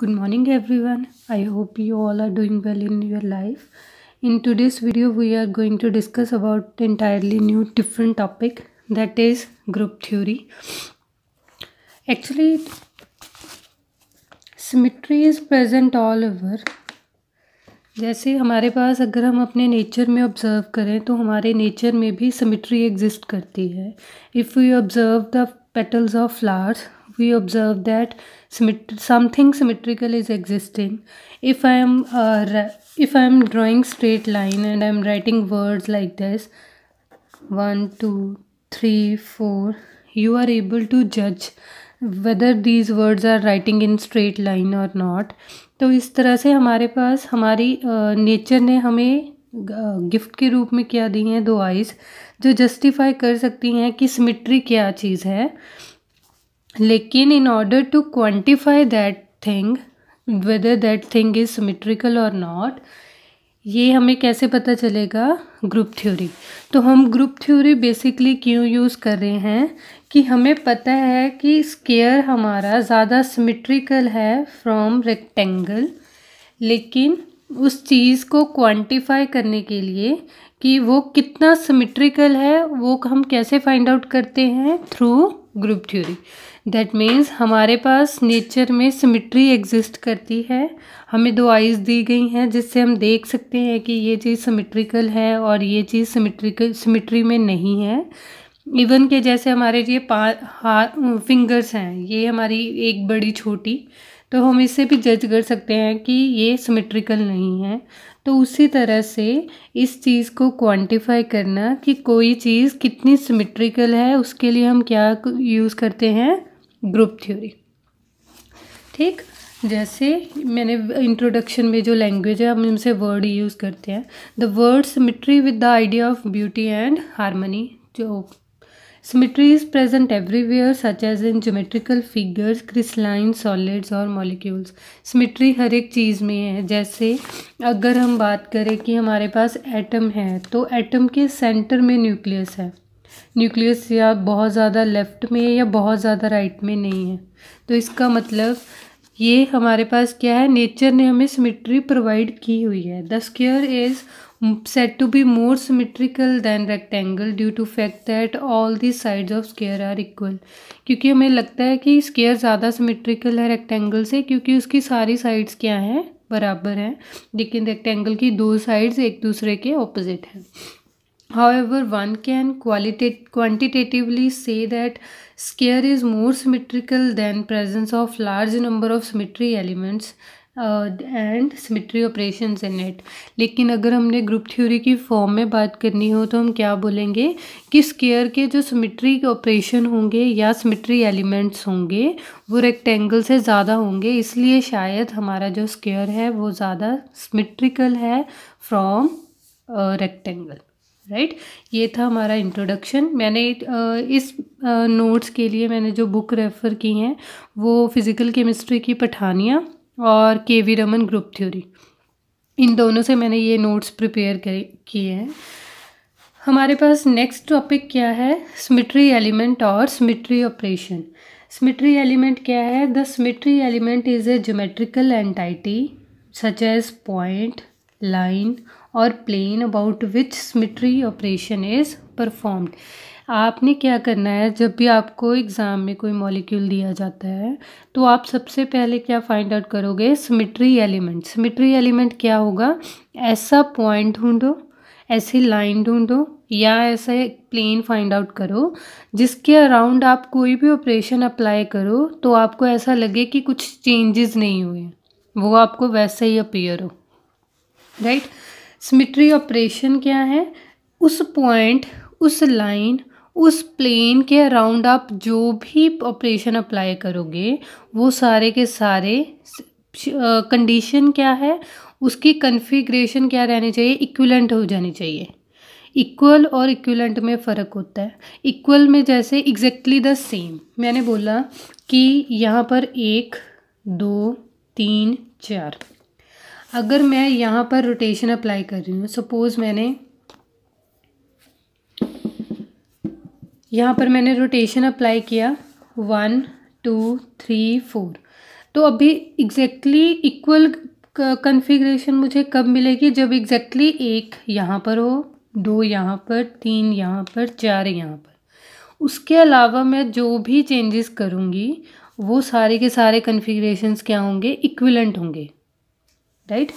good morning everyone i hope you all are doing well in your life in today's video we are going to discuss about entirely new different topic that is group theory actually symmetry is present all over जैसे हमारे पास अगर हम अपने nature में observe करें तो हमारे nature में भी सिमिट्री एग्जिस्ट करती है if you observe the petals of flowers we observe that symmetri something symmetrical is existing. If I am uh, if I am drawing straight line and I am writing words like this, 1 2 3 4 you are able to judge whether these words are writing in straight line or not. तो इस तरह से हमारे पास हमारी nature ने हमें gift के रूप में क्या दी हैं दो आइज़ जो जस्टिफाई कर सकती हैं कि सिमिट्री क्या चीज़ है लेकिन in order to quantify that thing whether that thing is symmetrical और नॉट ये हमें कैसे पता चलेगा ग्रुप थ्योरी तो हम ग्रुप थ्योरी बेसिकली क्यों यूज़ कर रहे हैं कि हमें पता है कि स्केयर हमारा ज़्यादा सिमेट्रिकल है फ्रॉम रेक्टेंगल लेकिन उस चीज़ को क्वांटिफाई करने के लिए कि वो कितना सिमेट्रिकल है वो हम कैसे फाइंड आउट करते हैं through group theory that means हमारे पास नेचर में सिमिट्री एग्जिस्ट करती है हमें दो आइज़ दी गई हैं जिससे हम देख सकते हैं कि ये चीज़ सिमिट्रिकल है और ये चीज़ सिमिट्रिकल सिमिट्री में नहीं है इवन के जैसे हमारे ये पा हाथ फिंगर्स हैं ये हमारी एक बड़ी छोटी तो हम इससे भी जज कर सकते हैं कि ये सिमेट्रिकल नहीं है तो उसी तरह से इस चीज़ को क्वांटिफाई करना कि कोई चीज़ कितनी सिमेट्रिकल है उसके लिए हम क्या यूज़ करते हैं ग्रुप थ्योरी ठीक जैसे मैंने इंट्रोडक्शन में जो लैंग्वेज है हम उनसे वर्ड यूज़ करते हैं the word symmetry with the idea of beauty and harmony जो symmetry is present everywhere such as in geometrical figures crystalline solids और मॉलिक्यूल्स सिमिट्री हर एक चीज़ में है जैसे अगर हम बात करें कि हमारे पास एटम है तो एटम के सेंटर में न्यूक्लियस है न्यूक्लियस या बहुत ज़्यादा लेफ़्ट में है या बहुत ज़्यादा राइट में नहीं है तो इसका मतलब ये हमारे पास क्या है नेचर ने हमें सिमिट्री प्रोवाइड की हुई है the square is said to be more symmetrical than rectangle due to fact that all the sides of square are equal क्योंकि हमें लगता है कि स्केयर ज़्यादा सिमिट्रिकल है रेक्टेंगल से क्योंकि उसकी सारी साइड्स क्या हैं बराबर हैं लेकिन रेक्टेंगल की दो साइड्स एक दूसरे के ऑपोजिट हैं However, one can quantitatively say that square is more symmetrical than presence of large number of symmetry elements and symmetry operation in it लेकिन अगर हमने ग्रुप थ्योरी की फॉर्म में बात करनी हो तो हम क्या बोलेंगे कि स्केयर के जो सिमिट्री ऑपरेशन होंगे या सिमिट्री एलिमेंट्स होंगे वो रेक्टेंगल से ज़्यादा होंगे इसलिए शायद हमारा जो स्केयर है वो ज़्यादा सिमिट्रिकल है फ्रॉम रेक्टेंगल uh, राइट ये था हमारा इंट्रोडक्शन मैंने इस नोट्स के लिए मैंने जो बुक रेफ़र की हैं वो फ़िज़िकल केमिस्ट्री की पठानियाँ और K V Raman group theory इन दोनों से मैंने ये नोट्स प्रिपेयर किए हैं हमारे पास नेक्स्ट टॉपिक क्या है स्मिट्री एलिमेंट और स्मिट्री ऑपरेशन स्मिट्री एलिमेंट क्या है the symmetry element is a geometrical entity such as point line और plane about which symmetry operation is performed आपने क्या करना है जब भी आपको एग्ज़ाम में कोई मॉलिक्यूल दिया जाता है तो आप सबसे पहले क्या फाइंड आउट करोगे सिमिट्री एलिमेंट सिमिट्री एलिमेंट क्या होगा ऐसा पॉइंट ढूंढो ऐसी लाइन ढूंढो या ऐसा एक प्लेन फाइंड आउट करो जिसके अराउंड आप कोई भी ऑपरेशन अप्लाई करो तो आपको ऐसा लगे कि कुछ चेंजेस नहीं हुए वो आपको वैसे ही अपीयर हो राइट right? सिमिट्री ऑपरेशन क्या है उस पॉइंट उस लाइन उस प्लेन के अराउंड आप जो भी ऑपरेशन अप्लाई करोगे वो सारे के सारे कंडीशन क्या है उसकी कन्फिग्रेशन क्या रहनी चाहिए इक्वलेंट हो जानी चाहिए इक्वल और इक्वलेंट में फ़र्क होता है इक्वल में जैसे एग्जैक्टली द सेम मैंने बोला कि यहाँ पर एक दो तीन चार अगर मैं यहाँ पर रोटेशन अप्लाई कर रही हूँ सपोज़ मैंने यहाँ पर मैंने रोटेशन अप्लाई किया वन टू थ्री फोर तो अभी एग्जैक्टली इक्वल कन्फिग्रेशन मुझे कब मिलेगी जब एग्जैक्टली एक यहाँ पर हो दो यहाँ पर तीन यहाँ पर चार यहाँ पर उसके अलावा मैं जो भी चेंजेस करूँगी वो सारे के सारे कन्फिग्रेशन क्या होंगे इक्विलेंट होंगे राइट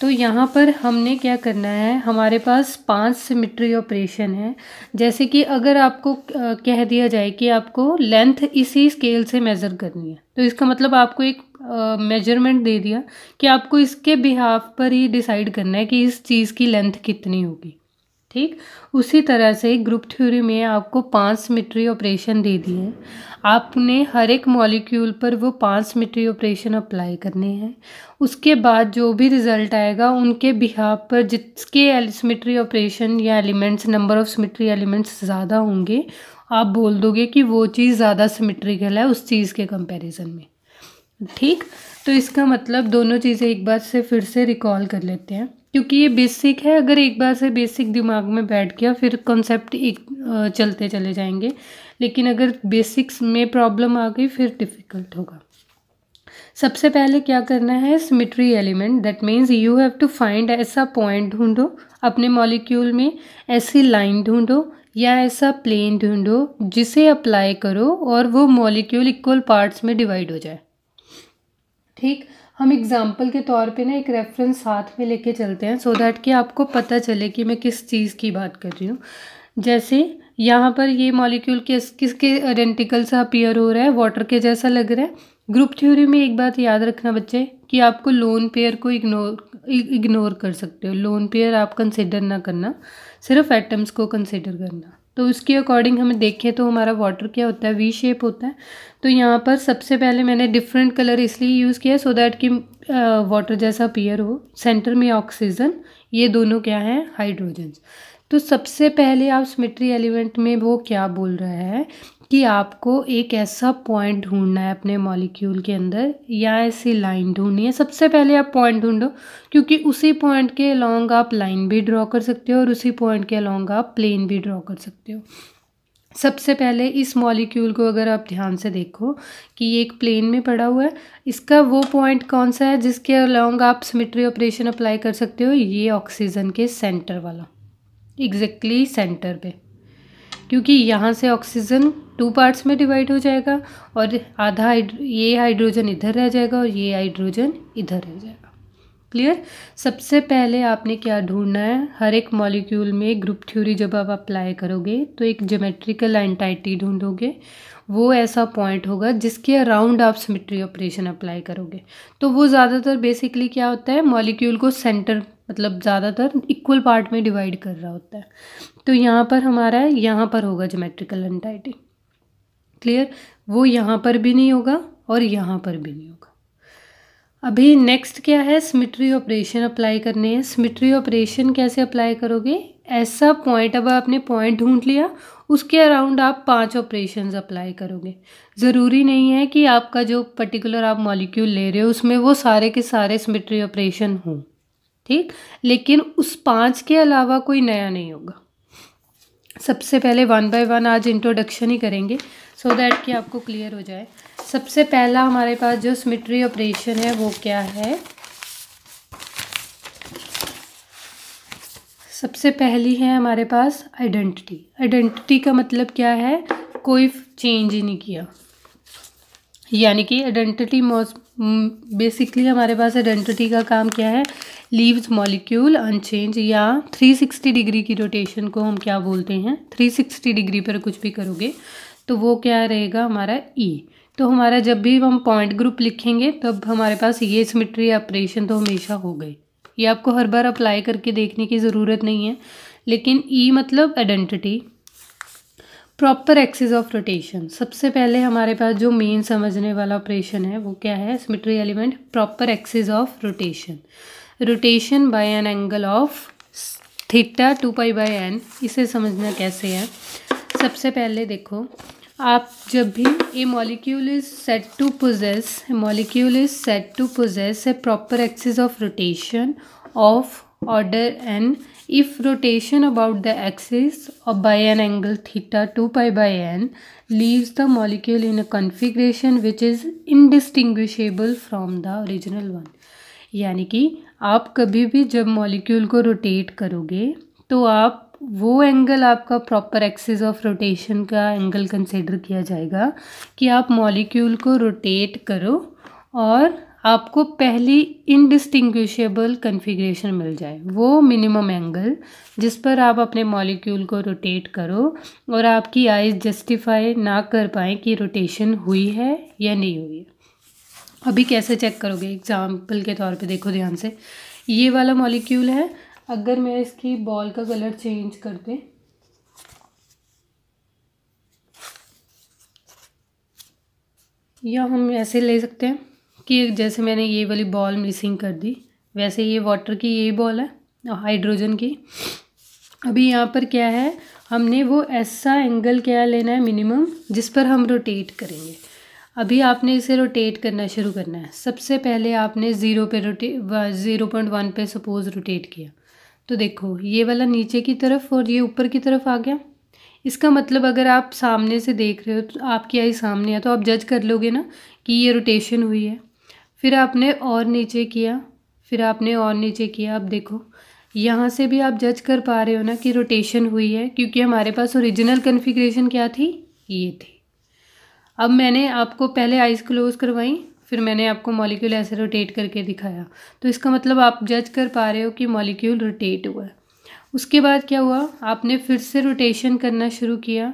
तो यहाँ पर हमने क्या करना है हमारे पास पांच सिमेट्री ऑपरेशन है जैसे कि अगर आपको कह दिया जाए कि आपको लेंथ इसी स्केल से मेज़र करनी है तो इसका मतलब आपको एक मेजरमेंट दे दिया कि आपको इसके बिहाफ पर ही डिसाइड करना है कि इस चीज़ की लेंथ कितनी होगी ठीक उसी तरह से ग्रुप थ्योरी में आपको पांच मिट्री ऑपरेशन दे दिए आपने हर एक मॉलिक्यूल पर वो पांच मिट्री ऑपरेशन अप्लाई करने हैं उसके बाद जो भी रिजल्ट आएगा उनके बिहाब पर जिसके सिमिट्री ऑपरेशन या elements number of symmetry elements ज़्यादा होंगे आप बोल दोगे कि वो चीज़ ज़्यादा सिमिट्रिकल है उस चीज़ के कंपेरिजन में ठीक तो इसका मतलब दोनों चीज़ें एक बार से फिर से रिकॉल कर लेते हैं क्योंकि ये बेसिक है अगर एक बार से बेसिक दिमाग में बैठ गया फिर कॉन्सेप्ट एक चलते चले जाएंगे लेकिन अगर बेसिक्स में प्रॉब्लम आ गई फिर डिफ़िकल्ट होगा सबसे पहले क्या करना है symmetry element that means you have to find ऐसा पॉइंट ढूंढो अपने मॉलिक्यूल में ऐसी लाइन ढूंढो या ऐसा प्लेन ढूंढो जिसे अप्लाई करो और वो मॉलिक्यूल इक्वल पार्ट्स में डिवाइड हो जाए ठीक हम एग्ज़ाम्पल के तौर पे ना एक रेफरेंस हाथ में लेके चलते हैं सो so दैट कि आपको पता चले कि मैं किस चीज़ की बात कर रही हूँ जैसे यहाँ पर ये मॉलिक्यूल किस किसके आइडेंटिकल सा अपीयर हो रहा है वाटर के जैसा लग रहा है ग्रुप थ्योरी में एक बात याद रखना बच्चे कि आपको लोन पेयर को इग्नोर इग्नोर कर सकते हो लोन पेयर आप कंसिडर ना करना सिर्फ एटम्स को कंसिडर करना तो उसके अकॉर्डिंग हम देखें तो हमारा वाटर क्या होता है वी शेप होता है तो यहाँ पर सबसे पहले मैंने डिफरेंट कलर इसलिए यूज़ किया सो दैट कि वाटर जैसा पियर हो सेंटर में ऑक्सीजन ये दोनों क्या हैं हाइड्रोजन तो सबसे पहले आप सिमेट्री एलिमेंट में वो क्या बोल रहा है कि आपको एक ऐसा पॉइंट ढूंढना है अपने मॉलिक्यूल के अंदर या ऐसी लाइन ढूंढनी है सबसे पहले आप पॉइंट ढूंढो क्योंकि उसी पॉइंट के अलॉन्ग आप लाइन भी ड्रॉ कर सकते हो और उसी पॉइंट के अलॉन्ग आप प्लेन भी ड्रॉ कर सकते हो सबसे पहले इस मॉलिक्यूल को अगर आप ध्यान से देखो कि ये एक प्लेन में पड़ा हुआ है इसका वो पॉइंट कौन सा है जिसके अलॉन्ग आप सिमिट्री ऑपरेशन अप्लाई कर सकते हो ये ऑक्सीजन के सेंटर वाला एग्जैक्टली exactly सेंटर पे क्योंकि यहाँ से ऑक्सीजन टू पार्ट्स में डिवाइड हो जाएगा और आधा ये हाइड्रोजन इधर रह जाएगा और ये हाइड्रोजन इधर रह जाएगा क्लियर सबसे पहले आपने क्या ढूंढना है हर एक मॉलिक्यूल में ग्रुप थ्योरी जब आप अप्लाई करोगे तो एक जोमेट्रिकल एंटाइटी ढूंढोगे वो ऐसा पॉइंट होगा जिसके अराउंड आप सिमेट्री ऑपरेशन अप्लाई करोगे तो वो ज़्यादातर बेसिकली क्या होता है मॉलिक्यूल को सेंटर मतलब ज़्यादातर इक्वल पार्ट में डिवाइड कर रहा होता है तो यहाँ पर हमारा यहाँ पर होगा जोमेट्रिकल एंटाइटी क्लियर वो यहाँ पर भी नहीं होगा और यहाँ पर भी नहीं होगा अभी नेक्स्ट क्या है सिमिट्री ऑपरेशन अप्लाई करने हैं सिमिट्री ऑपरेशन कैसे अप्लाई करोगे ऐसा पॉइंट अब आपने पॉइंट ढूंढ लिया उसके अराउंड आप पांच ऑपरेशंस अप्लाई करोगे ज़रूरी नहीं है कि आपका जो पर्टिकुलर आप मॉलिक्यूल ले रहे हो उसमें वो सारे के सारे स्मिट्री ऑपरेशन हों ठीक लेकिन उस पाँच के अलावा कोई नया नहीं होगा सबसे पहले वन बाय वन आज इंट्रोडक्शन ही करेंगे सो so दैट कि आपको क्लियर हो जाए सबसे पहला हमारे पास जो सिमिट्री ऑपरेशन है वो क्या है सबसे पहली है हमारे पास आइडेंटिटी आइडेंटिटी का मतलब क्या है कोई चेंज ही नहीं किया यानी कि आइडेंटिटी बेसिकली mm, हमारे पास आइडेंटिटी का काम क्या है लीव्स मॉलिक्यूल अनचेंज या 360 डिग्री की रोटेशन को हम क्या बोलते हैं 360 डिग्री पर कुछ भी करोगे तो वो क्या रहेगा हमारा ई e. तो हमारा जब भी हम पॉइंट ग्रुप लिखेंगे तब हमारे पास ये सिमिट्री ऑपरेशन तो हमेशा हो गए ये आपको हर बार अप्लाई करके देखने की ज़रूरत नहीं है लेकिन ई e मतलब identity proper axis of rotation सबसे पहले हमारे पास जो मेन समझने वाला ऑपरेशन है वो क्या है symmetry element proper axis of rotation rotation by N angle of theta two pi by N इसे समझना कैसे है सबसे पहले देखो आप जब भी a molecule is said to possess molecule is said to possess a proper axis of rotation of order N If rotation about the axis of by an angle theta 2 pi by n leaves the molecule in a configuration which is indistinguishable from the original one. यानी कि आप कभी भी जब molecule को rotate करोगे तो आप वो एंगल आपका प्रॉपर एक्सिस ऑफ रोटेशन का एंगल कंसिडर किया जाएगा कि आप मॉलिक्यूल को रोटेट करो और आपको पहली इनडिस्टिंग्विशेबल कन्फिग्रेशन मिल जाए वो मिनिमम एंगल जिस पर आप अपने मॉलिक्यूल को रोटेट करो और आपकी आइज जस्टिफाई ना कर पाए कि रोटेशन हुई है या नहीं हुई है अभी कैसे चेक करोगे एग्जाम्पल के तौर पे देखो ध्यान से ये वाला मॉलिक्यूल है अगर मैं इसकी बॉल का कलर चेंज कर दें या हम ऐसे ले सकते हैं कि जैसे मैंने ये वाली बॉल मिसिंग कर दी वैसे ये वाटर की ये बॉल है हाइड्रोजन की अभी यहाँ पर क्या है हमने वो ऐसा एंगल क्या लेना है मिनिमम जिस पर हम रोटेट करेंगे अभी आपने इसे रोटेट करना शुरू करना है सबसे पहले आपने ज़ीरो पे रोटे ज़ीरो पॉइंट वन पर सपोज़ रोटेट किया तो देखो ये वाला नीचे की तरफ और ये ऊपर की तरफ आ गया इसका मतलब अगर आप सामने से देख रहे हो तो आपकी आई सामने है तो आप जज कर लोगे ना कि ये रोटेशन हुई है फिर आपने और नीचे किया फिर आपने और नीचे किया अब देखो यहाँ से भी आप जज कर पा रहे हो ना कि रोटेशन हुई है क्योंकि हमारे पास ओरिजिनल कन्फिग्रेशन क्या थी ये थी अब मैंने आपको पहले आइज़ क्लोज़ करवाई फिर मैंने आपको मॉलिक्यूल ऐसे रोटेट करके दिखाया तो इसका मतलब आप जज कर पा रहे हो कि मॉलिक्यूल रोटेट हुआ है उसके बाद क्या हुआ आपने फिर से रोटेशन करना शुरू किया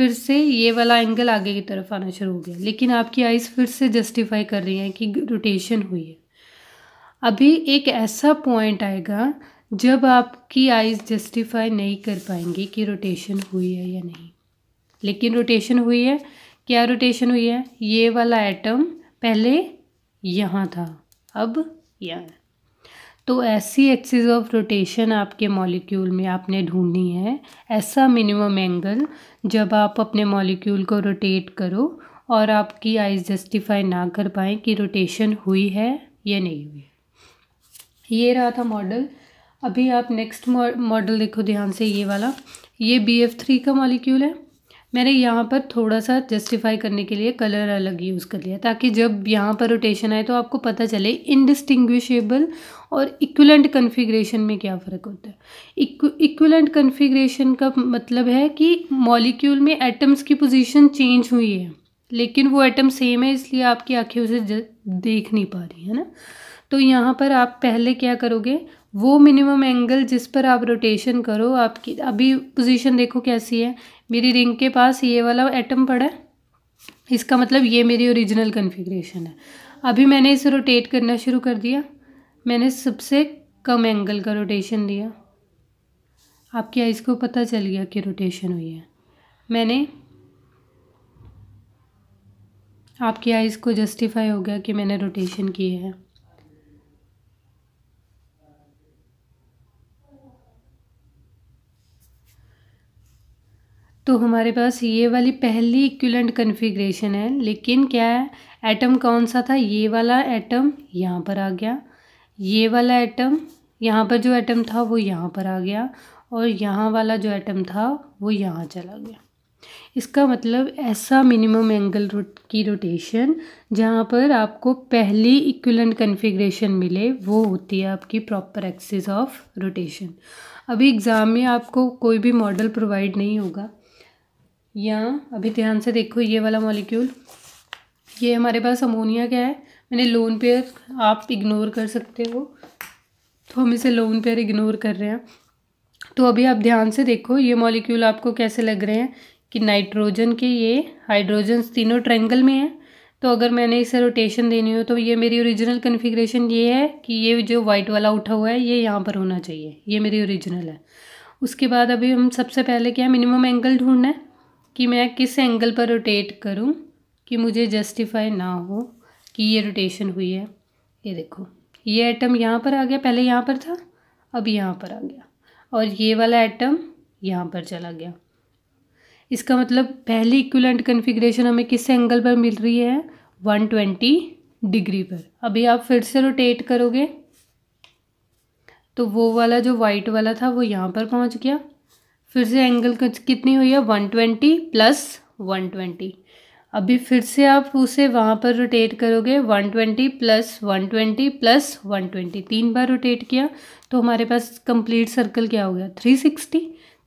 फिर से ये वाला एंगल आगे की तरफ आना शुरू हो गया लेकिन आपकी आइज़ फिर से जस्टिफाई कर रही हैं कि रोटेशन हुई है अभी एक ऐसा पॉइंट आएगा जब आपकी आइज़ जस्टिफाई नहीं कर पाएंगी कि रोटेशन हुई है या नहीं लेकिन रोटेशन हुई है क्या रोटेशन हुई है ये वाला एटम पहले यहाँ था अब यहाँ तो ऐसी एक्सिस ऑफ रोटेशन आपके मॉलिक्यूल में आपने ढूंढनी है ऐसा मिनिमम एंगल जब आप अपने मॉलिक्यूल को रोटेट करो और आपकी आइज जस्टिफाई ना कर पाएँ कि रोटेशन हुई है या नहीं हुई है ये रहा था मॉडल अभी आप नेक्स्ट मॉडल देखो ध्यान से ये वाला ये बी एफ थ्री का मॉलिक्यूल है मैंने यहाँ पर थोड़ा सा जस्टिफाई करने के लिए कलर अलग यूज़ कर लिया ताकि जब यहाँ पर रोटेशन आए तो आपको पता चले इनडिस्टिंग्विशेबल और इक्वलेंट कन्फिग्रेशन में क्या फ़र्क होता है इक्वलेंट कन्फिग्रेशन का मतलब है कि मॉलिक्यूल में एटम्स की पोजीशन चेंज हुई है लेकिन वो एटम सेम है इसलिए आपकी आँखें उसे देख नहीं पा रही है ना तो यहाँ पर आप पहले क्या करोगे वो मिनिमम एंगल जिस पर आप रोटेशन करो आपकी अभी पोजीशन देखो कैसी है मेरी रिंग के पास ये वाला एटम पड़ा है इसका मतलब ये मेरी ओरिजिनल कन्फिग्रेशन है अभी मैंने इसे रोटेट करना शुरू कर दिया मैंने सबसे कम एंगल का रोटेशन दिया आपकी आइज़ को पता चल गया कि रोटेशन हुई है मैंने आपकी आइज़ को जस्टिफाई हो गया कि मैंने रोटेशन किए हैं तो हमारे पास ये वाली पहली इक्विलेंट कन्फिग्रेशन है लेकिन क्या है एटम कौन सा था ये वाला एटम यहाँ पर आ गया ये वाला एटम यहाँ पर जो एटम था वो यहाँ पर आ गया और यहाँ वाला जो एटम था वो यहाँ चला गया इसका मतलब ऐसा मिनिमम एंगल रोट की रोटेशन जहाँ पर आपको पहली इक्विलेंट कन्फिग्रेशन मिले वो होती है आपकी प्रॉपर एक्सिस ऑफ रोटेशन अभी एग्ज़ाम में आपको कोई भी मॉडल प्रोवाइड नहीं होगा यहाँ अभी ध्यान से देखो ये वाला मॉलिक्यूल ये हमारे पास अमोनिया क्या है मैंने लोन पेयर आप इग्नोर कर सकते हो तो हम इसे लोन पेयर इग्नोर कर रहे हैं तो अभी आप ध्यान से देखो ये मॉलिक्यूल आपको कैसे लग रहे हैं कि नाइट्रोजन के ये हाइड्रोजन तीनों ट्रैंगल में हैं तो अगर मैंने इसे रोटेशन देनी हो तो ये मेरी ओरिजिनल कन्फिग्रेशन ये है कि ये जो वाइट वाला उठा हुआ है ये यहाँ पर होना चाहिए ये मेरी ओरिजिनल है उसके बाद अभी हम सबसे पहले क्या मिनिमम एंगल ढूंढना है कि मैं किस एंगल पर रोटेट करूं कि मुझे जस्टिफाई ना हो कि ये रोटेशन हुई है ये देखो ये एटम यहाँ पर आ गया पहले यहाँ पर था अब यहाँ पर आ गया और ये वाला एटम यहाँ पर चला गया इसका मतलब पहली इक्वलेंट कन्फिग्रेशन हमें किस एंगल पर मिल रही है वन ट्वेंटी डिग्री पर अभी आप फिर से रोटेट करोगे तो वो वाला जो वाइट वाला था वो यहाँ पर पहुँच गया फिर से एंगल कितनी हुई है one twenty plus one twenty अभी फिर से आप उसे वहाँ पर रोटेट करोगे one twenty plus one twenty plus one twenty तीन बार रोटेट किया तो हमारे पास कंप्लीट सर्कल क्या हो गया थ्री सिक्सटी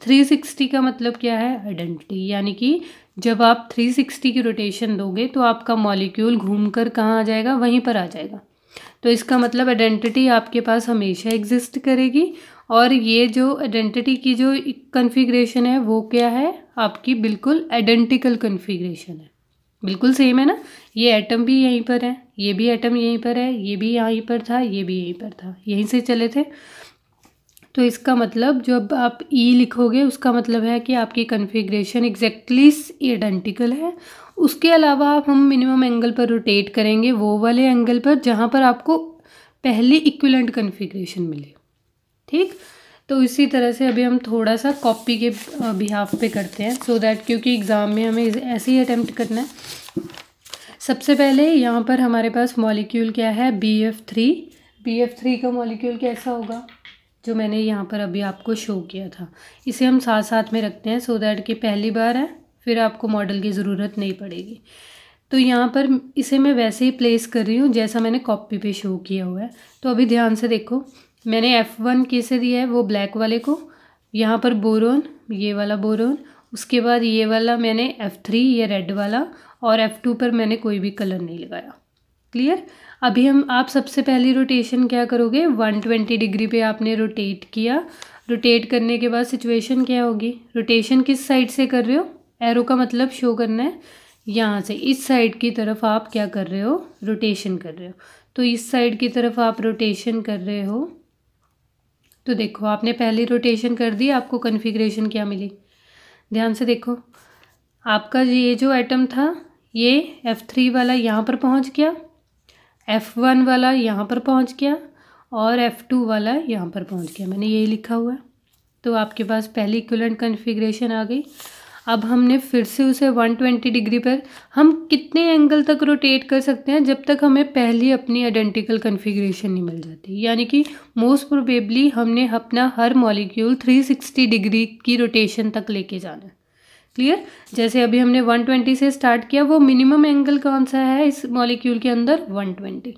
थ्री सिक्सटी का मतलब क्या है आइडेंटिटी यानी कि जब आप थ्री सिक्सटी की रोटेशन दोगे तो आपका मॉलिक्यूल घूम कर कहाँ आ जाएगा वहीं पर आ जाएगा तो इसका मतलब आइडेंटिटी आपके पास हमेशा एग्जिस्ट करेगी और ये जो आइडेंटिटी की जो कन्फिग्रेशन है वो क्या है आपकी बिल्कुल आइडेंटिकल कन्फिग्रेशन है बिल्कुल सेम है ना ये एटम भी यहीं पर है ये भी एटम यहीं पर है ये भी यहीं पर था ये भी यहीं पर था यहीं से चले थे तो इसका मतलब जब आप ई e लिखोगे उसका मतलब है कि आपकी कन्फिग्रेशन एग्जैक्टली आइडेंटिकल है उसके अलावा आप हम मिनिमम एंगल पर रोटेट करेंगे वो वाले एंगल पर जहाँ पर आपको पहली इक्विलेंट कन्फिग्रेशन मिले ठीक तो इसी तरह से अभी हम थोड़ा सा कॉपी के बिहाफ पे करते हैं सो so दैट क्योंकि एग्ज़ाम में हमें ऐसे ही अटैम्प्ट करना है सबसे पहले यहाँ पर हमारे पास मॉलिक्यूल क्या है B F three B F three का मॉलिक्यूल कैसा होगा जो मैंने यहाँ पर अभी आपको शो किया था इसे हम साथ साथ में रखते हैं सो so दैट कि पहली बार है फिर आपको मॉडल की ज़रूरत नहीं पड़ेगी तो यहाँ पर इसे मैं वैसे ही प्लेस कर रही हूँ जैसा मैंने कॉपी पे शो किया हुआ है तो अभी ध्यान से देखो मैंने एफ़ वन कैसे दिया है वो ब्लैक वाले को यहाँ पर बोरोन ये वाला बोरोन उसके बाद ये वाला मैंने एफ़ थ्री ये रेड वाला और एफ़ टू पर मैंने कोई भी कलर नहीं लगाया क्लियर अभी हम आप सबसे पहली रोटेशन क्या करोगे वन ट्वेंटी डिग्री पे आपने रोटेट किया रोटेट करने के बाद सिचुएशन क्या होगी रोटेशन किस साइड से कर रहे हो एरो का मतलब शो करना है यहाँ से इस साइड की तरफ आप क्या कर रहे हो रोटेशन कर रहे हो तो इस साइड की तरफ आप रोटेशन कर रहे हो तो देखो आपने पहली रोटेशन कर दी आपको कन्फिग्रेशन क्या मिली ध्यान से देखो आपका ये जो आइटम था ये एफ़ थ्री वाला यहाँ पर पहुँच गया एफ़ वन वाला यहाँ पर पहुँच गया और एफ़ टू वाला यहाँ पर पहुँच गया मैंने यही लिखा हुआ है तो आपके पास पहली इक्वलेंट कन्फिग्रेशन आ गई अब हमने फिर से उसे 120 डिग्री पर हम कितने एंगल तक रोटेट कर सकते हैं जब तक हमें पहली अपनी आइडेंटिकल कन्फिग्रेशन नहीं मिल जाती यानी कि मोस्ट प्रोबेबली हमने अपना हर मॉलिक्यूल 360 डिग्री की रोटेशन तक लेके जाना है क्लियर जैसे अभी हमने 120 से स्टार्ट किया वो मिनिमम एंगल कौन सा है इस मॉलिक्यूल के अंदर 120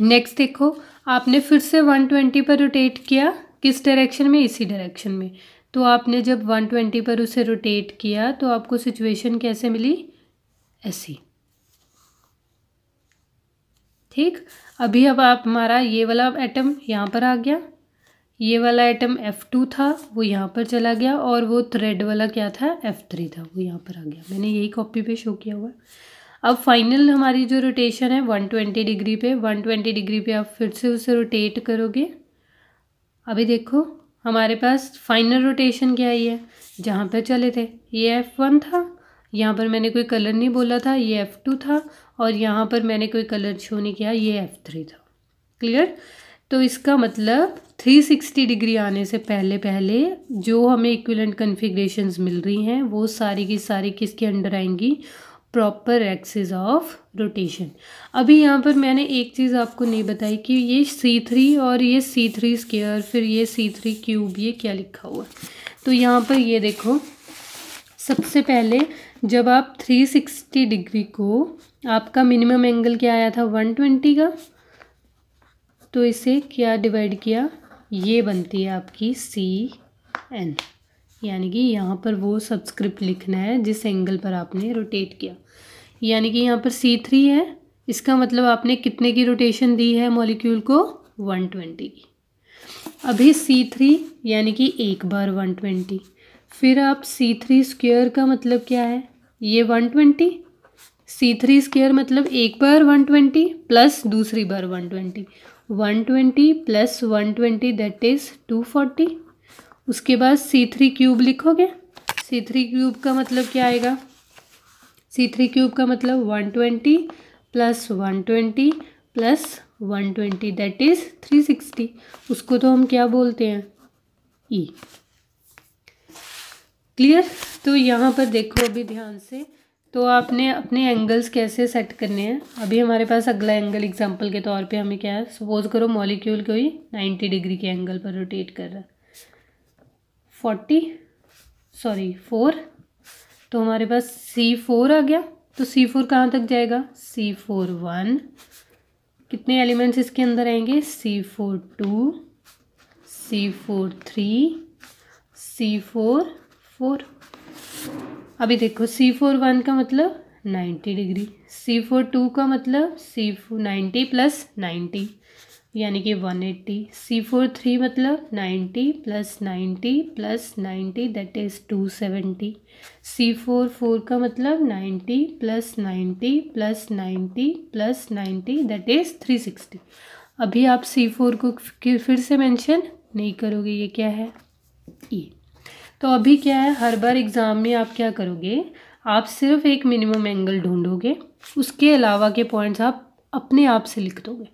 नेक्स्ट देखो आपने फिर से 120 पर रोटेट किया किस डायरेक्शन में इसी डायरेक्शन में तो आपने जब 120 पर उसे रोटेट किया तो आपको सिचुएशन कैसे मिली ऐसी ठीक अभी अब आप हमारा ये वाला एटम यहाँ पर आ गया ये वाला एटम F2 था वो यहाँ पर चला गया और वो थ्रेड वाला क्या था F3 था वो यहाँ पर आ गया मैंने यही कॉपी पे शो किया हुआ अब फाइनल हमारी जो रोटेशन है 120 डिग्री पे 120 डिग्री पे आप फिर से उसे रोटेट करोगे अभी देखो हमारे पास फाइनल रोटेशन क्या आई है जहाँ पर चले थे ये एफ़ वन था यहाँ पर मैंने कोई कलर नहीं बोला था ये एफ़ टू था और यहाँ पर मैंने कोई कलर शो नहीं किया ये एफ़ थ्री था क्लियर तो इसका मतलब थ्री सिक्सटी डिग्री आने से पहले पहले जो हमें इक्विलेंट कन्फिग्रेशन मिल रही हैं वो सारी की सारी किसके अंडर आएंगी प्रॉपर एक्सिस ऑफ रोटेशन अभी यहाँ पर मैंने एक चीज़ आपको नहीं बताई कि ये सी थ्री और ये सी थ्री स्केयर फिर ये सी थ्री क्यूब ये क्या लिखा हुआ है तो यहाँ पर ये देखो सबसे पहले जब आप थ्री सिक्सटी डिग्री को आपका मिनिमम एंगल क्या आया था वन ट्वेंटी का तो इसे क्या डिवाइड किया ये बनती है आपकी सी एन यानी कि यहाँ पर वो सब्सक्रिप्ट लिखना है जिस एंगल पर आपने रोटेट किया यानी कि यहाँ पर सी थ्री है इसका मतलब आपने कितने की रोटेशन दी है मॉलिक्यूल को वन ट्वेंटी की अभी सी थ्री यानी कि एक बार वन ट्वेंटी फिर आप सी थ्री स्क्वेयर का मतलब क्या है ये one twenty C three square मतलब एक बार वन ट्वेंटी प्लस दूसरी बार one twenty one twenty plus one twenty that is two forty उसके बाद सी थ्री क्यूब लिखोगे सी थ्री क्यूब का मतलब क्या आएगा सी थ्री क्यूब का मतलब one twenty plus one twenty plus one twenty that is three sixty उसको तो हम क्या बोलते हैं ई e. क्लियर तो यहाँ पर देखो अभी ध्यान से तो आपने अपने एंगल्स कैसे सेट करने हैं अभी हमारे पास अगला एंगल एग्जांपल के तौर पे हमें क्या है सपोज करो मॉलिक्यूल कोई नाइन्टी डिग्री के एंगल पर रोटेट कर रहा है फोर्टी सॉरी फोर तो हमारे पास सी फोर आ गया तो सी फोर कहाँ तक जाएगा सी फोर वन कितने एलिमेंट्स इसके अंदर आएंगे C four two C four three C four four अभी देखो सी फोर वन का मतलब ninety degree C four two का मतलब C four ninety plus ninety यानी कि one eighty C four three मतलब ninety plus ninety plus ninety that is two seventy C four four का मतलब ninety plus ninety plus ninety plus ninety that is three sixty अभी आप सी four को फिर से मेंशन नहीं करोगे ये क्या है ई e. तो अभी क्या है हर बार एग्ज़ाम में आप क्या करोगे आप सिर्फ एक मिनिमम एंगल ढूंढोगे उसके अलावा के पॉइंट्स आप अपने आप से लिख दोगे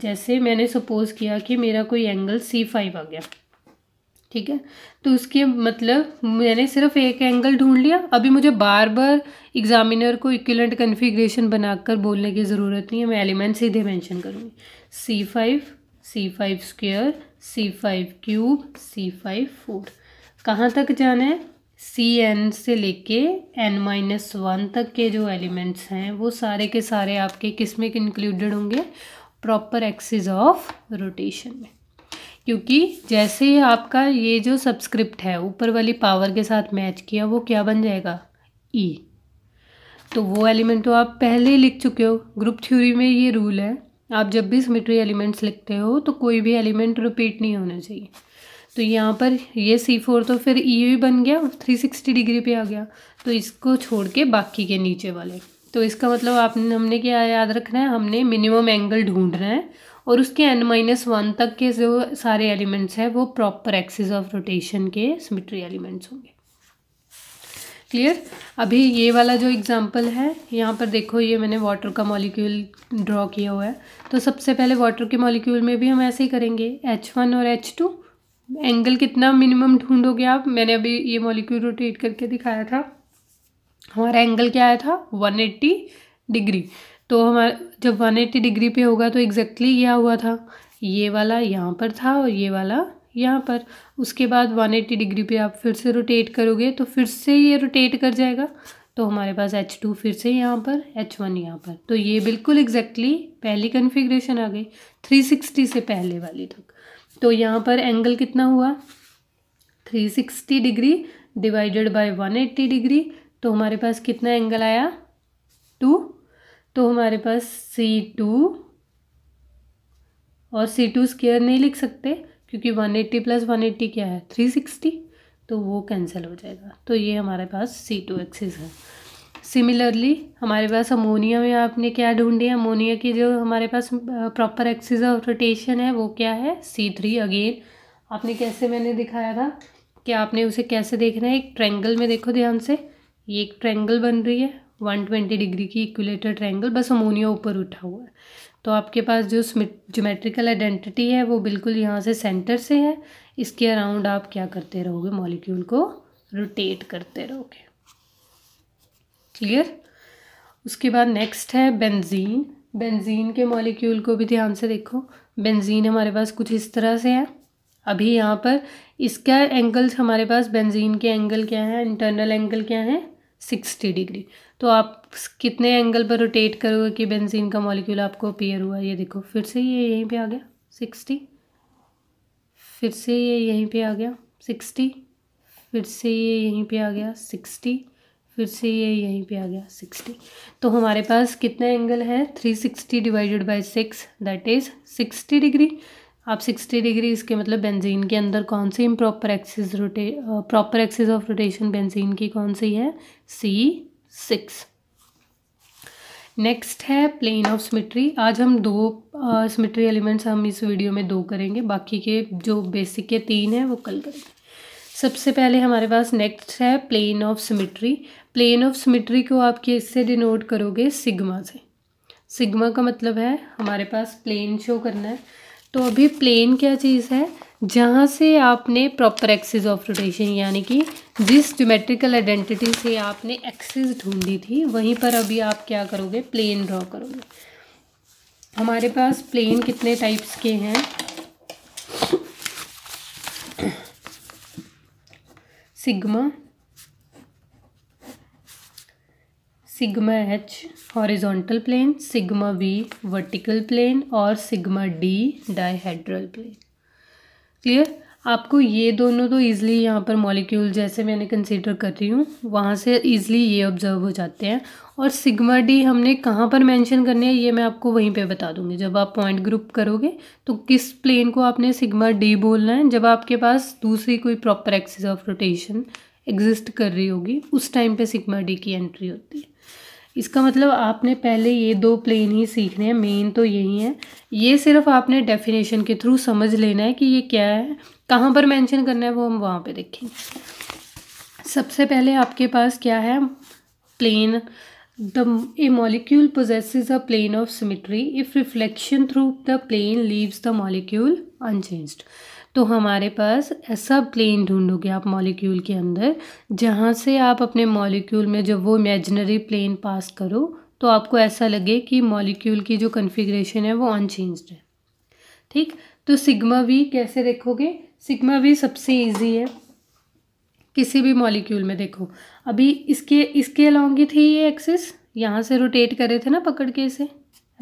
जैसे मैंने सपोज़ किया कि मेरा कोई एंगल सी फाइव आ गया ठीक है तो उसके मतलब मैंने सिर्फ एक एंगल ढूंढ लिया अभी मुझे बार बार एग्जामिनर को इक्विलेंट कन्फिग्रेशन बनाकर बोलने की ज़रूरत नहीं है मैं एलिमेंट सीधे मेंशन करूँगी C five C five square C five cube C five four कहाँ तक जाना है सी एन से लेके एन माइनस वन तक के जो एलिमेंट्स हैं वो सारे के सारे आपके किस में इंक्लूडेड होंगे प्रॉपर एक्सिस ऑफ रोटेशन में क्योंकि जैसे ही आपका ये जो सब्सक्रिप्ट है ऊपर वाली पावर के साथ मैच किया वो क्या बन जाएगा ई e। तो वो एलिमेंट तो आप पहले ही लिख चुके हो ग्रुप थ्योरी में ये रूल है आप जब भी सिमेट्री एलिमेंट्स लिखते हो तो कोई भी एलिमेंट रिपीट नहीं होना चाहिए तो यहाँ पर ये सी फोर तो फिर ई e बन गया थ्री सिक्सटी डिग्री पे आ गया तो इसको छोड़ के बाकी के नीचे वाले तो इसका मतलब आपने हमने क्या याद रखना है हमने मिनिमम एंगल रहे है और उसके एन माइनस वन तक के जो सारे एलिमेंट्स हैं वो प्रॉपर एक्सिस ऑफ रोटेशन के सिमिट्री एलिमेंट्स होंगे क्लियर अभी ये वाला जो एग्जाम्पल है यहाँ पर देखो ये मैंने वाटर का मॉलिक्यूल ड्रॉ किया हुआ है तो सबसे पहले वाटर के मॉलिक्यूल में भी हम ऐसे ही करेंगे एच वन और एच टू एंगल कितना मिनिमम ढूंढोगे आप मैंने अभी ये मॉलिक्यूल रोटेट करके दिखाया था हमारा एंगल क्या आया था 180 डिग्री तो हमारा जब 180 डिग्री पे होगा तो एग्जैक्टली exactly क्या हुआ था ये वाला यहाँ पर था और ये वाला यहाँ पर उसके बाद 180 डिग्री पे आप फिर से रोटेट करोगे तो फिर से ये रोटेट कर जाएगा तो हमारे पास एच टू फिर से यहाँ पर एच वन यहाँ पर तो ये बिल्कुल एग्जैक्टली exactly पहली कन्फिग्रेशन आ गई थ्री सिक्सटी से पहले वाली तक तो यहाँ पर एंगल कितना हुआ three sixty degree divided by one degree तो हमारे पास कितना एंगल आया टू तो हमारे पास सी टू और सी टू स्केयर नहीं लिख सकते क्योंकि one eighty plus one eighty क्या है थ्री सिक्सटी तो वो कैंसिल हो जाएगा तो ये हमारे पास सी टू एक्सिस है सिमिलरली हमारे पास अमोनिया में आपने क्या ढूंढी अमोनिया की जो हमारे पास प्रॉपर एक्सिस ऑफ रोटेशन है वो क्या है सी थ्री अगेन आपने कैसे मैंने दिखाया था कि आपने उसे कैसे देखना है एक ट्रेंगल में देखो ध्यान से ये एक ट्रैंगल बन रही है 120 डिग्री की इक्विलेटर ट्रैंगल बस अमोनिया ऊपर उठा हुआ है तो आपके पास जो जोमेट्रिकल आइडेंटिटी है वो बिल्कुल यहाँ से सेंटर से है इसके अराउंड आप क्या करते रहोगे मॉलिक्यूल को रोटेट करते रहोगे क्लियर उसके बाद नेक्स्ट है बेंजीन बेंजीन के मॉलिक्यूल को भी ध्यान से देखो बेंजीन हमारे पास कुछ इस तरह से है अभी यहाँ पर इसका एंगल्स हमारे पास बेंजीन के एंगल क्या है इंटरनल एंगल क्या है सिक्सटी डिग्री तो आप कितने एंगल पर रोटेट करोगे कि बेंजीन का मॉलिक्यूल आपको अपेयर हुआ ये देखो फिर से ये यहीं पे आ गया सिक्सटी फिर से ये यहीं पे आ गया सिक्सटी फिर से ये यहीं पे आ गया सिक्सटी फिर से ये यहीं पे आ गया सिक्सटी तो हमारे पास कितने एंगल है three sixty divided by six that is sixty degree आप 60 डिग्री इसके मतलब बेंजीन के अंदर कौन सी इम्प्रॉपर एक्सिस रोटे proper axis of rotation benzene की कौन सी है सी सिक्स नेक्स्ट है प्लेन ऑफ सिमिट्री आज हम दो सिमिट्री uh, एलिमेंट्स हम इस वीडियो में दो करेंगे बाकी के जो बेसिक के तीन हैं वो कल करेंगे सबसे पहले हमारे पास नेक्स्ट है plane of symmetry plane of symmetry को आप किससे डिनोट करोगे सिग्मा से सिग्मा का मतलब है हमारे पास प्लेन शो करना है तो अभी प्लेन क्या चीज़ है जहाँ से आपने प्रॉपर एक्सिस ऑफ रोटेशन यानी कि जिस ज्योमेट्रिकल आइडेंटिटी से आपने एक्सिस ढूंढी थी वहीं पर अभी आप क्या करोगे प्लेन ड्रॉ करोगे हमारे पास प्लेन कितने टाइप्स के हैं sigma sigma H horizontal plane sigma V vertical plane और sigma D dihedral plane clear आपको ये दोनों तो ईजिली यहाँ पर मॉलिक्यूल जैसे मैंने कंसीडर कर रही हूँ वहाँ से ईजिली ये ऑब्जर्व हो जाते हैं और सिग्मा डी हमने कहाँ पर मेंशन करने हैं ये मैं आपको वहीं पे बता दूँगी जब आप पॉइंट ग्रुप करोगे तो किस प्लेन को आपने सिग्मा डी बोलना है जब आपके पास दूसरी कोई proper axis of rotation exist कर रही होगी उस टाइम पर सिग्मा डी की एंट्री होती है इसका मतलब आपने पहले ये दो प्लेन ही सीखने हैं मेन तो यही है ये सिर्फ आपने डेफिनेशन के थ्रू समझ लेना है कि ये क्या है कहाँ पर मेंशन करना है वो हम वहाँ पे देखेंगे सबसे पहले आपके पास क्या है plane the a molecule possesses a plane of symmetry if reflection through the plane leaves the molecule unchanged तो हमारे पास सब प्लेन ढूंढोगे आप मॉलिक्यूल के अंदर जहाँ से आप अपने मॉलिक्यूल में जब वो इमेजनरी प्लेन पास करो तो आपको ऐसा लगे कि मॉलिक्यूल की जो कन्फिग्रेशन है वो अनचेंज है ठीक तो सिग्मा वी कैसे देखोगे सिग्मा वी सबसे ईजी है किसी भी मॉलिक्यूल में देखो अभी इसके इसके अलॉन्ग थी ये एक्सिस यहाँ से रोटेट करे थे ना पकड़ के इसे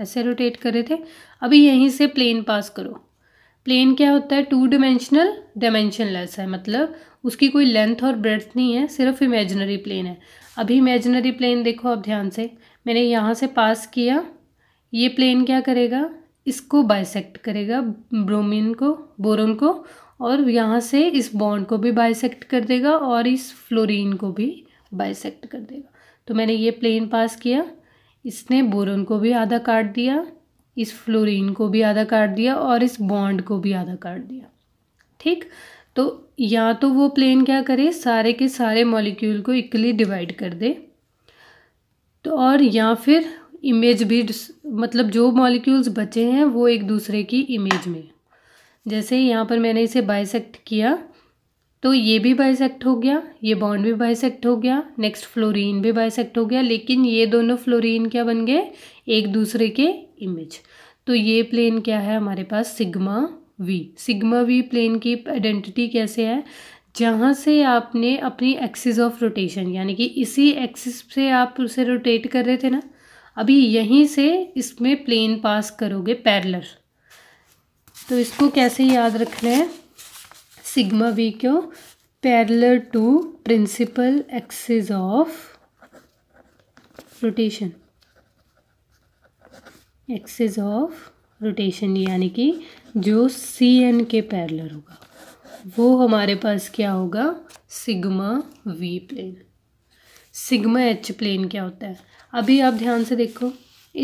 ऐसे रोटेट करे थे अभी यहीं से प्लेन पास करो प्लेन क्या होता है टू डिमेंशनल डायमेंशनलेस है मतलब उसकी कोई लेंथ और ब्रेथ नहीं है सिर्फ इमेजनरी प्लेन है अभी इमेजनरी प्लेन देखो आप ध्यान से मैंने यहाँ से पास किया ये प्लेन क्या करेगा इसको बाइसेक्ट करेगा ब्रोमीन को बोरोन को और यहाँ से इस बॉन्ड को भी बाइसेक्ट कर देगा और इस फ्लोरीन को भी बाइसेक्ट कर देगा तो मैंने ये प्लेन पास किया इसने बोरोन को भी आधा काट दिया इस फ्लोरीन को भी आधा काट दिया और इस बॉन्ड को भी आधा काट दिया ठीक तो या तो वो प्लेन क्या करे सारे के सारे मॉलिक्यूल को इक्वली डिवाइड कर दे तो और या फिर इमेज भी मतलब जो मॉलिक्यूल्स बचे हैं वो एक दूसरे की इमेज में जैसे यहाँ पर मैंने इसे बाइसेक्ट किया तो ये भी बाइसेक्ट हो गया ये बॉन्ड भी बाइसेक्ट हो गया नेक्स्ट फ्लोरीन भी बाइसेक्ट हो गया लेकिन ये दोनों फ्लोरीन क्या बन गए एक दूसरे के इमेज तो ये प्लेन क्या है हमारे पास sigma V sigma V plane की आइडेंटिटी कैसे है जहाँ से आपने अपनी एक्सिस ऑफ रोटेशन यानी कि इसी एक्सिस से आप उसे रोटेट कर रहे थे ना अभी यहीं से इसमें प्लेन पास करोगे पैरलर तो इसको कैसे याद रखना है सिग्मा वी क्यों parallel to principal axis of rotation axis of rotation यानी कि जो सी एन के पैरलर होगा वो हमारे पास क्या होगा sigma V plane sigma H plane क्या होता है अभी आप ध्यान से देखो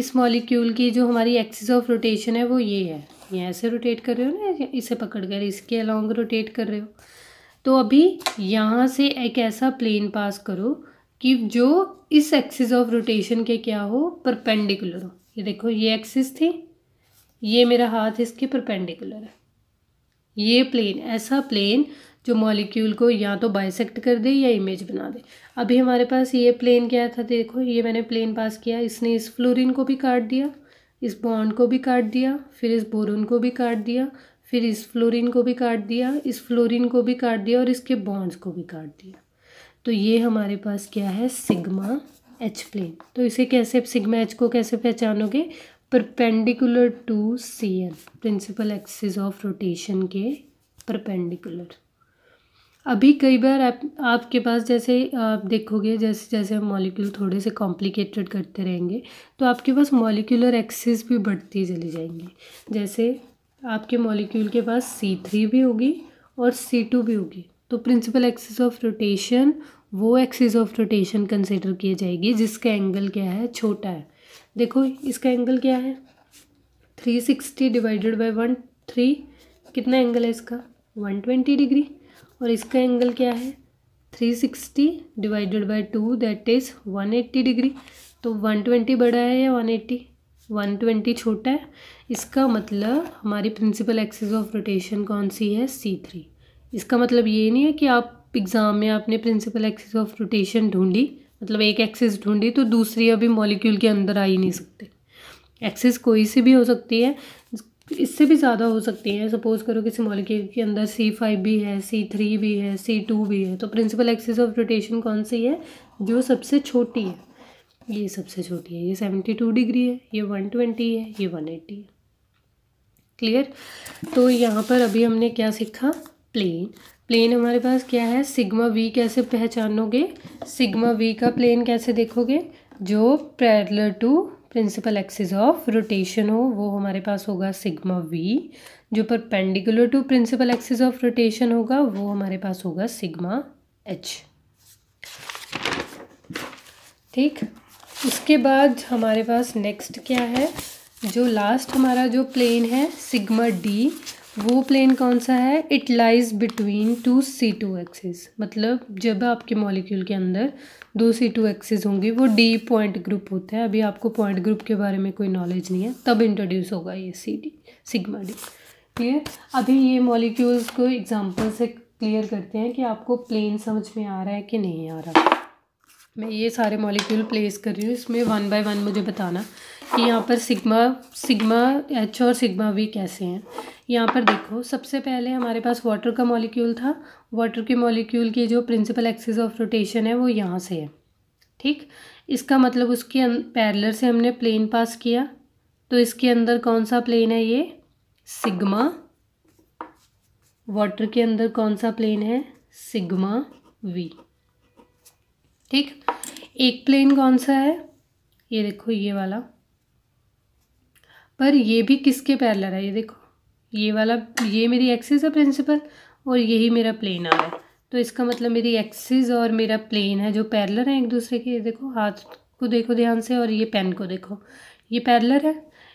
इस मॉलिक्यूल की जो हमारी एक्सेस ऑफ रोटेशन है वो ये है ये ऐसे रोटेट कर रहे हो ना इसे पकड़ कर इसके अलॉन्ग रोटेट कर रहे हो तो अभी यहाँ से एक ऐसा प्लेन पास करो कि जो इस एक्सिस ऑफ रोटेशन के क्या हो परपेंडिकुलर हो ये देखो ये एक्सिस थी ये मेरा हाथ इसके परपेंडिकुलर है ये प्लेन ऐसा प्लेन जो मॉलिक्यूल को या तो बाइसेक्ट कर दे या इमेज बना दे अभी हमारे पास ये प्लेन क्या था देखो ये मैंने प्लेन पास किया इसने इस फ्लोरिन को भी काट दिया इस बॉन्ड को भी काट दिया फिर इस बोरून को भी काट दिया फिर इस फ्लोरिन को भी काट दिया इस फ्लोरिन को भी काट दिया और इसके बॉन्ड्स को भी काट दिया तो ये हमारे पास क्या है सिग्मा एच प्लेन तो इसे कैसे सिग्मा एच को कैसे पहचानोगे perpendicular to C N principal axis of rotation के परपेंडिकुलर अभी कई बार आप आपके पास जैसे आप देखोगे जैसे जैसे हम मॉलिक्यूल थोड़े से कॉम्प्लिकेटेड करते रहेंगे तो आपके पास मॉलिक्यूलर एक्सिस भी बढ़ती चली जाएंगी जैसे आपके मॉलिक्यूल के पास सी थ्री भी होगी और सी टू भी होगी तो प्रिंसिपल एक्सिस ऑफ रोटेशन वो एक्सिस ऑफ रोटेशन कंसिडर की जाएगी जिसका एंगल क्या है छोटा है देखो इसका एंगल क्या है three sixty divided by one three कितना एंगल है इसका वन ट्वेंटी डिग्री और इसका एंगल क्या है three sixty divided by two that is one eighty degree तो वन ट्वेंटी बड़ा है या वन एट्टी वन ट्वेंटी छोटा है इसका मतलब हमारी प्रिंसिपल एक्सिस ऑफ रोटेशन कौन सी है सी थ्री इसका मतलब ये नहीं है कि आप एग्ज़ाम में आपने प्रिंसिपल एक्सिस ऑफ रोटेशन ढूंढी मतलब एक एक्सिस ढूंढी तो दूसरी अभी मॉलिक्यूल के अंदर आ ही नहीं सकते एक्सिस कोई सी भी हो सकती है इससे भी ज़्यादा हो सकती है सपोज़ करो किसी मॉलिक्यूल के अंदर सी फाइव भी है सी थ्री भी है सी टू भी है तो प्रिंसिपल एक्सिस ऑफ रोटेशन कौन सी है जो सबसे छोटी है ये सबसे छोटी है ये सेवेंटी टू डिग्री है ये वन ट्वेंटी है ये वन एट्टी है क्लियर तो यहाँ पर अभी हमने क्या सीखा प्लेन प्लेन हमारे पास क्या है सिग्मा वी कैसे पहचानोगे सिग्मा वी का प्लेन कैसे देखोगे जो parallel to principal axis of rotation हो वो हमारे पास होगा सिग्मा वी जो perpendicular to principal axis of rotation होगा वो हमारे पास होगा सिग्मा एच ठीक उसके बाद हमारे पास नेक्स्ट क्या है जो लास्ट हमारा जो प्लेन है सिग्मा डी वो प्लेन कौन सा है it lies between two C two axes मतलब जब आपके मॉलिक्यूल के अंदर दो सी टू एक्सेस होंगी वो डी पॉइंट ग्रुप होता है अभी आपको पॉइंट ग्रुप के बारे में कोई नॉलेज नहीं है तब इंट्रोड्यूस होगा ये सी डी सिग्मा डी है अभी ये मॉलिक्यूल्स को एग्जाम्पल से क्लियर करते हैं कि आपको प्लेन समझ में आ रहा है कि नहीं आ रहा मैं ये सारे मॉलिक्यूल प्लेस कर रही हूँ इसमें वन बाय वन मुझे बताना कि यहाँ पर सिग्मा सिग्मा एच और सिग्मा वी कैसे हैं यहाँ पर देखो सबसे पहले हमारे पास वाटर का मॉलिक्यूल था वाटर के मॉलिक्यूल की जो प्रिंसिपल एक्सिस ऑफ रोटेशन है वो यहाँ से है ठीक इसका मतलब उसके पैरलर अं-, से हमने प्लेन पास किया तो इसके अंदर कौन सा प्लेन है ये सिग्मा वाटर के अंदर कौन सा प्लेन है सिग्मा वी ठीक एक प्लेन कौन सा है ये देखो ये वाला पर ये भी किसके पैरलर है ये देखो ये वाला ये मेरी एक्सिस है प्रिंसिपल और यही मेरा प्लेन आ रहा है तो इसका मतलब मेरी एक्सिस और मेरा प्लेन है जो पैरलर है एक दूसरे के देखो हाथ को देखो ध्यान से और ये पेन को देखो ये पैरलर है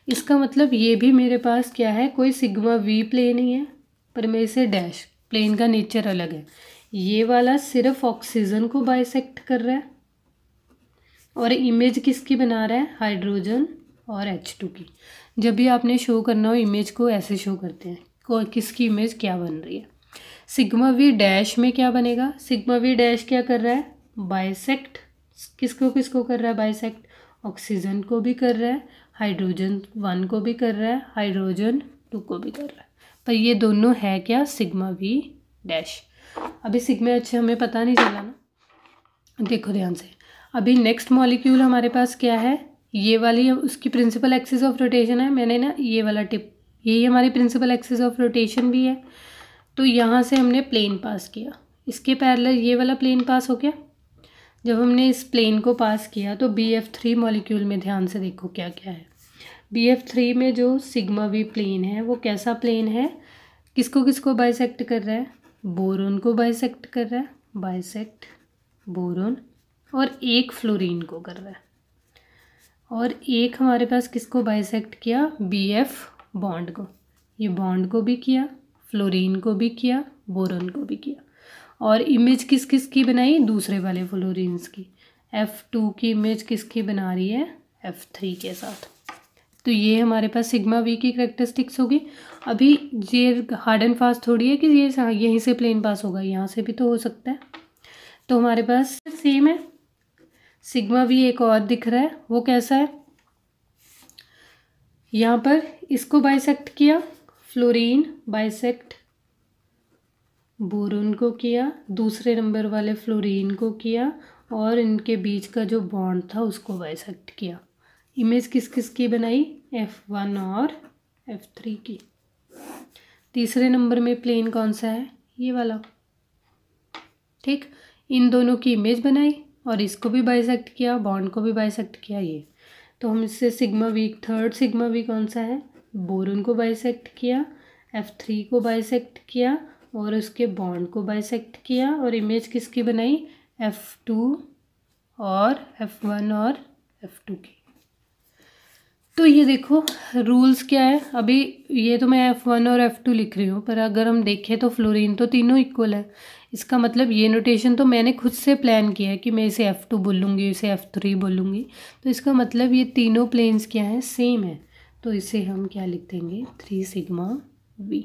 इसका मतलब ये भी मेरे पास क्या है कोई सिग्मा वी प्लेन ही है पर मेरे से डैश प्लेन का नेचर अलग है ये वाला सिर्फ ऑक्सीजन को बाइसेक्ट कर रहा है और इमेज किसकी बना रहा है हाइड्रोजन और एच टू की जब भी आपने शो करना हो इमेज को ऐसे शो करते हैं और किसकी इमेज क्या बन रही है सिग्मा वी डैश में क्या बनेगा सिग्मा वी डैश क्या कर रहा है बाइसेक्ट किसको किसको कर रहा है बाइसेक्ट ऑक्सीजन को भी कर रहा है हाइड्रोजन वन को भी कर रहा है हाइड्रोजन टू को भी कर रहा है पर ये दोनों है क्या सिग्मा वी डैश अभी सिग्मा अच्छे हमें पता नहीं चला ना देखो ध्यान से अभी नेक्स्ट मॉलिक्यूल हमारे पास क्या है ये वाली उसकी प्रिंसिपल एक्सिस ऑफ रोटेशन है मैंने ना ये वाला टिप यही हमारी प्रिंसिपल एक्सिस ऑफ रोटेशन भी है तो यहाँ से हमने प्लेन पास किया इसके पैरल ये वाला प्लेन पास हो गया जब हमने इस प्लेन को पास किया तो बी एफ थ्री मॉलिक्यूल में ध्यान से देखो क्या क्या है बी एफ थ्री में जो सिग्मा वी प्लेन है वो कैसा प्लेन है किसको किसको बाइसेक्ट कर रहा है बोरोन को बाइसेक्ट कर रहा है बाइसेक्ट बोरोन और एक फ्लोरीन को कर रहा है और एक हमारे पास किसको बाइसेक्ट किया बी एफ बॉन्ड को ये बॉन्ड को भी किया फ्लोरीन को भी किया बोरन को भी किया और इमेज किस किस की बनाई दूसरे वाले फ्लोरीन्स की एफ़ टू की इमेज किसकी बना रही है एफ़ थ्री के साथ तो ये हमारे पास सिग्मा वी की करेक्टरिस्टिक्स होगी अभी ये हार्ड एंड फास्ट थोड़ी है कि ये यहीं से प्लेन पास होगा यहाँ से भी तो हो सकता है तो हमारे पास सेम है सिग्मा भी एक और दिख रहा है वो कैसा है यहाँ पर इसको बाइसेक्ट किया फ्लोरीन बाइसेक्ट बोरोन को किया दूसरे नंबर वाले फ्लोरीन को किया और इनके बीच का जो बॉन्ड था उसको बाइसेक्ट किया इमेज किस किस की बनाई एफ़ वन और एफ़ थ्री की तीसरे नंबर में प्लेन कौन सा है ये वाला ठीक इन दोनों की इमेज बनाई और इसको भी बाइसेक्ट किया बॉन्ड को भी बाइसेक्ट किया ये तो हम इससे सिग्मा वीक थर्ड सिग्मा वीक कौन सा है बोरन को बाइसेक्ट किया एफ थ्री को बाइसेक्ट किया और उसके बॉन्ड को बाइसेक्ट किया और इमेज किसकी बनाई एफ़ टू और एफ़ वन और एफ़ टू की तो ये देखो रूल्स क्या है अभी ये तो मैं एफ़ वन और एफ़ टू लिख रही हूँ पर अगर हम देखें तो फ्लोरीन तो तीनों इक्वल है इसका मतलब ये नोटेशन तो मैंने खुद से प्लान किया है कि मैं इसे एफ़ टू बोलूँगी इसे एफ़ थ्री बोलूँगी तो इसका मतलब ये तीनों प्लेन्स क्या हैं सेम है तो इसे हम क्या लिख देंगे थ्री सिगमा वी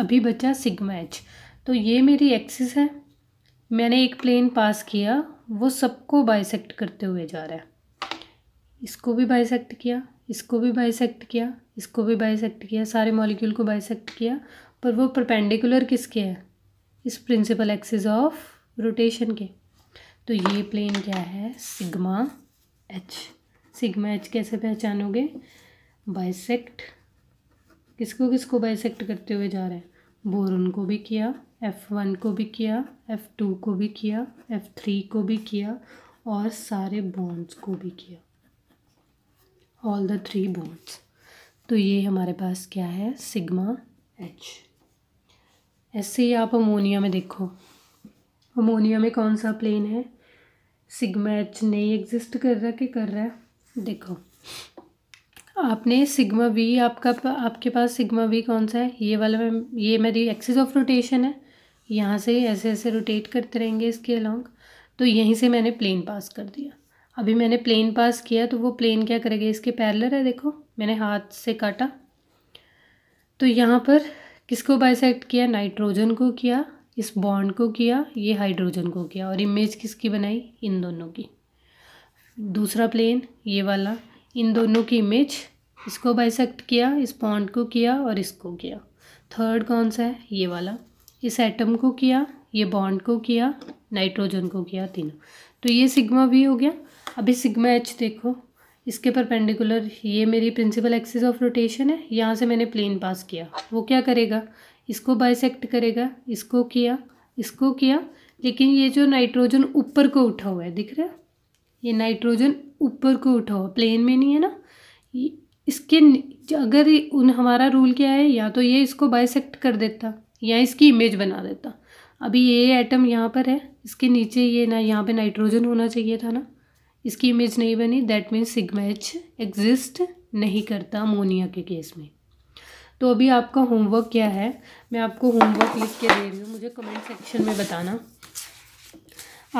अभी बचा सिगमा एच तो ये मेरी एक्सिस है मैंने एक प्लेन पास किया वो सबको बाइसेक्ट करते हुए जा रहा है इसको भी बाइसेक्ट किया इसको भी बाइसेक्ट किया इसको भी बाइसेक्ट किया सारे मॉलिक्यूल को बाइसेक्ट किया पर वो परपेंडिकुलर किसके है इस प्रिंसिपल एक्सिस ऑफ रोटेशन के तो ये प्लेन क्या है सिग्मा एच सिग्मा एच कैसे पहचानोगे बाइसेक्ट किसको किसको बाइसेक्ट करते हुए जा रहे हैं बोरन को भी किया एफ़ वन को भी किया एफ़ टू को भी किया एफ़ थ्री को भी किया और सारे बॉन्ड्स को भी किया ऑल द थ्री बोर्ड्स तो ये हमारे पास क्या है सिग्मा एच ऐसे ही आप अमोनिया में देखो अमोनिया में कौन सा प्लेन है सिग्मा एच नहीं एग्जिस्ट कर रहा कि कर रहा है देखो आपने सिग्मा वी आपका आपके पास सिग्मा वी कौन सा है ये वाला में ये मेरी एक्सिस ऑफ रोटेशन है यहाँ से ऐसे ऐसे रोटेट करते रहेंगे इसके अलॉन्ग तो यहीं से मैंने प्लेन पास कर दिया अभी मैंने प्लेन पास किया तो वो प्लेन क्या करेगा इसके पैरलर है देखो मैंने हाथ से काटा तो यहाँ पर किसको बाइसेक्ट किया नाइट्रोजन को किया इस बॉन्ड को किया ये हाइड्रोजन को किया और इमेज किसकी बनाई इन दोनों की दूसरा प्लेन ये वाला इन दोनों की इमेज इसको बाइसेक्ट किया इस बॉन्ड को किया और इसको किया थर्ड कौन सा है ये वाला इस एटम को किया ये बॉन्ड को किया नाइट्रोजन को किया तीनों तो ये सिग्मा भी हो गया अभी सिग्मा एच देखो इसके परपेंडिकुलर ये मेरी प्रिंसिपल एक्सिस ऑफ रोटेशन है यहाँ से मैंने प्लेन पास किया वो क्या करेगा इसको बाइसेक्ट करेगा इसको किया इसको किया लेकिन ये जो नाइट्रोजन ऊपर को उठा हुआ है दिख रहा है ये नाइट्रोजन ऊपर को उठा हुआ प्लेन में नहीं है ना इसके अगर उन हमारा रूल क्या है या तो ये इसको बाइसेक्ट कर देता या इसकी इमेज बना देता अभी ये एटम यहाँ पर है इसके नीचे ये ना यहाँ पे नाइट्रोजन होना चाहिए था ना इसकी इमेज नहीं बनी that means sigma H exist नहीं करता अमोनिया के केस में तो अभी आपका होमवर्क क्या है मैं आपको होमवर्क लिख के दे रही हूँ मुझे कमेंट सेक्शन में बताना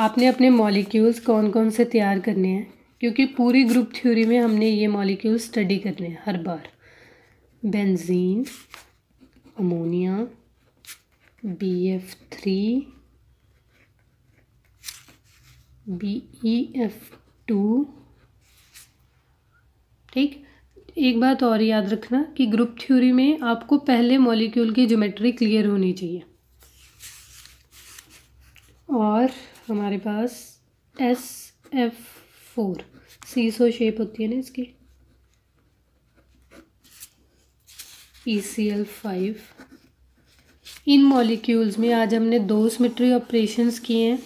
आपने अपने मॉलिक्यूल्स कौन कौन से तैयार करने हैं क्योंकि पूरी ग्रुप थ्योरी में हमने ये मॉलिक्यूल स्टडी करने हैं हर बार benzene ammonia B F three B E F two ठीक एक बात और याद रखना कि ग्रुप थ्योरी में आपको पहले मॉलिक्यूल की ज्योमेट्री क्लियर होनी चाहिए और हमारे पास S F four seesaw shape होती है ना इसकी ई सी एल फाइव इन मॉलिक्यूल्स में आज हमने दो सिमेट्री ऑपरेशंस किए हैं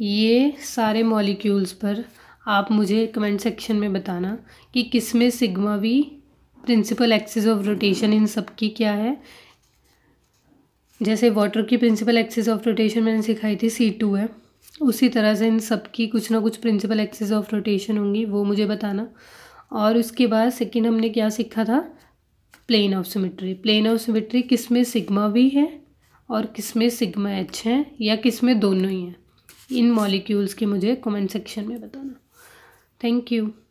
ये सारे मॉलिक्यूल्स पर आप मुझे कमेंट सेक्शन में बताना कि किस में sigma V principal axis of rotation इन सब की क्या है जैसे वाटर की प्रिंसिपल एक्सिस ऑफ रोटेशन मैंने सिखाई थी सी टू है उसी तरह से इन सब की कुछ ना कुछ प्रिंसिपल एक्सिस ऑफ रोटेशन होंगी वो मुझे बताना और उसके बाद सेकेंड हमने क्या सीखा था plane of symmetry plane of symmetry किस में सिग्मा भी है और किस में सिग्मा एच है या किस में दोनों ही हैं इन मॉलिक्यूल्स के मुझे कमेंट सेक्शन में बताना थैंक यू